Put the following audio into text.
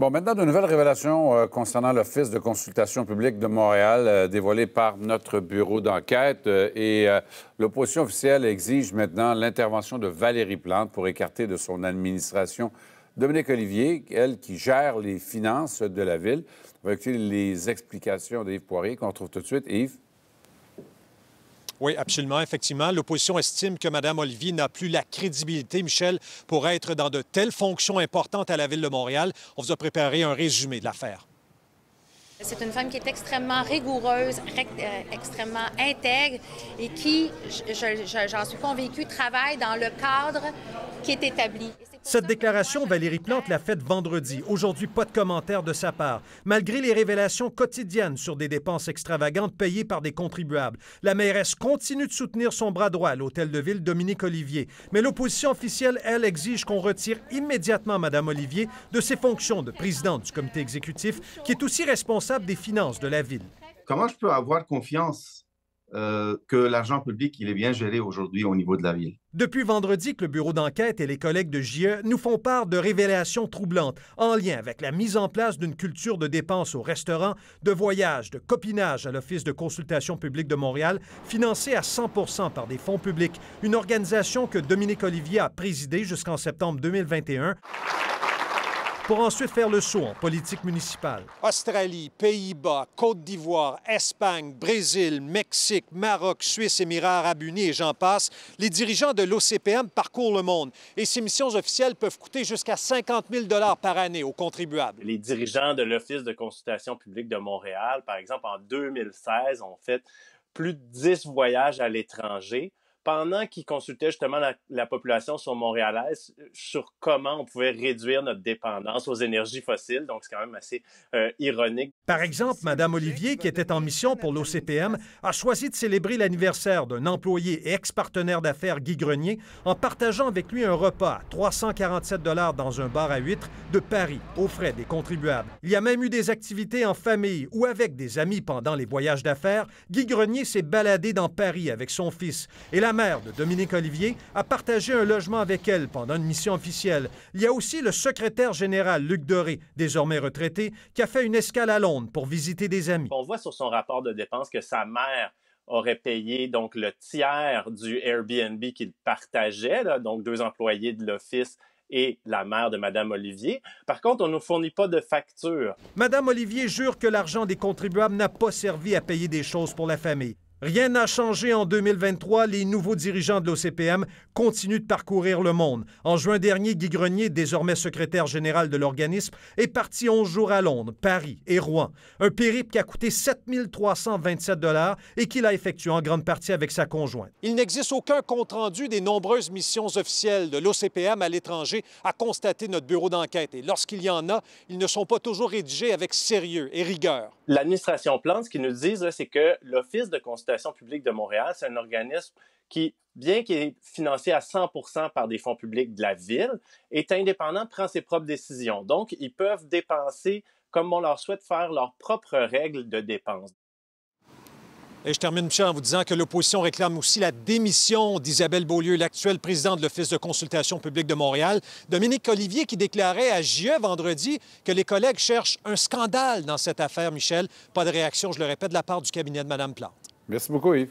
Bon, maintenant, de nouvelles révélations euh, concernant l'Office de consultation publique de Montréal, euh, dévoilé par notre bureau d'enquête. Euh, et l'opposition officielle exige maintenant l'intervention de Valérie Plante pour écarter de son administration Dominique Olivier, elle qui gère les finances de la ville. écouter les explications d'Yves Poirier qu'on retrouve tout de suite. Yves? Oui, absolument. Effectivement, l'opposition estime que Mme Olivier n'a plus la crédibilité, Michel, pour être dans de telles fonctions importantes à la Ville de Montréal. On vous a préparé un résumé de l'affaire. C'est une femme qui est extrêmement rigoureuse, euh, extrêmement intègre et qui, j'en suis convaincue, travaille dans le cadre cette déclaration, Valérie Plante l'a faite vendredi. Aujourd'hui, pas de commentaire de sa part. Malgré les révélations quotidiennes sur des dépenses extravagantes payées par des contribuables, la mairesse continue de soutenir son bras droit, à l'hôtel de ville Dominique Olivier. Mais l'opposition officielle, elle, exige qu'on retire immédiatement Mme Olivier de ses fonctions de présidente du comité exécutif, qui est aussi responsable des finances de la ville. Comment je peux avoir confiance euh, que l'argent public, il est bien géré aujourd'hui au niveau de la ville. Depuis vendredi que le bureau d'enquête et les collègues de JE nous font part de révélations troublantes en lien avec la mise en place d'une culture de dépenses au restaurant, de voyages, de copinage à l'Office de consultation publique de Montréal, financé à 100 par des fonds publics, une organisation que Dominique Olivier a présidée jusqu'en septembre 2021 pour ensuite faire le saut en politique municipale. Australie, Pays-Bas, Côte d'Ivoire, Espagne, Brésil, Mexique, Maroc, Suisse, Émirats arabes unis et j'en passe, les dirigeants de l'OCPM parcourent le monde et ces missions officielles peuvent coûter jusqu'à 50 000 par année aux contribuables. Les dirigeants de l'Office de consultation publique de Montréal, par exemple, en 2016, ont fait plus de 10 voyages à l'étranger pendant qu'il consultait justement la, population sur montréalaise euh, sur comment on pouvait réduire notre dépendance aux énergies fossiles. Donc, c'est quand même assez euh, ironique. Par exemple, Mme Olivier, qui était en mission pour l'OCPM, a choisi de célébrer l'anniversaire d'un employé et ex-partenaire d'affaires, Guy Grenier, en partageant avec lui un repas à 347 dans un bar à huîtres de Paris, aux frais des contribuables. Il y a même eu des activités en famille ou avec des amis pendant les voyages d'affaires. Guy Grenier s'est baladé dans Paris avec son fils. Et la mère de Dominique Olivier, a partagé un logement avec elle pendant une mission officielle. Il y a aussi le secrétaire général Luc Doré, désormais retraité, qui a fait une escale à Londres pour visiter des amis. On voit sur son rapport de dépenses que sa mère aurait payé donc le tiers du Airbnb qu'il partageait, donc deux employés de l'office et la mère de Mme Olivier. Par contre, on ne nous fournit pas de facture. Mme Olivier jure que l'argent des contribuables n'a pas servi à payer des choses pour la famille. Rien n'a changé en 2023. Les nouveaux dirigeants de l'OCPM continuent de parcourir le monde. En juin dernier, Guy Grenier, désormais secrétaire général de l'organisme, est parti 11 jours à Londres, Paris et Rouen. Un périple qui a coûté 7 327 dollars et qu'il a effectué en grande partie avec sa conjointe. Il n'existe aucun compte-rendu des nombreuses missions officielles de l'OCPM à l'étranger a constaté notre bureau d'enquête. Et lorsqu'il y en a, ils ne sont pas toujours rédigés avec sérieux et rigueur l'administration Plante, ce qu'ils nous disent, c'est que l'Office de consultation publique de Montréal, c'est un organisme qui, bien qu'il est financé à 100 par des fonds publics de la ville, est indépendant, prend ses propres décisions. Donc, ils peuvent dépenser comme on leur souhaite faire leurs propres règles de dépenses. Et je termine, Michel, en vous disant que l'opposition réclame aussi la démission d'Isabelle Beaulieu, l'actuelle présidente de l'Office de consultation publique de Montréal. Dominique Olivier qui déclarait à JE vendredi que les collègues cherchent un scandale dans cette affaire, Michel. Pas de réaction, je le répète, de la part du cabinet de Mme Plante. Merci beaucoup, Yves.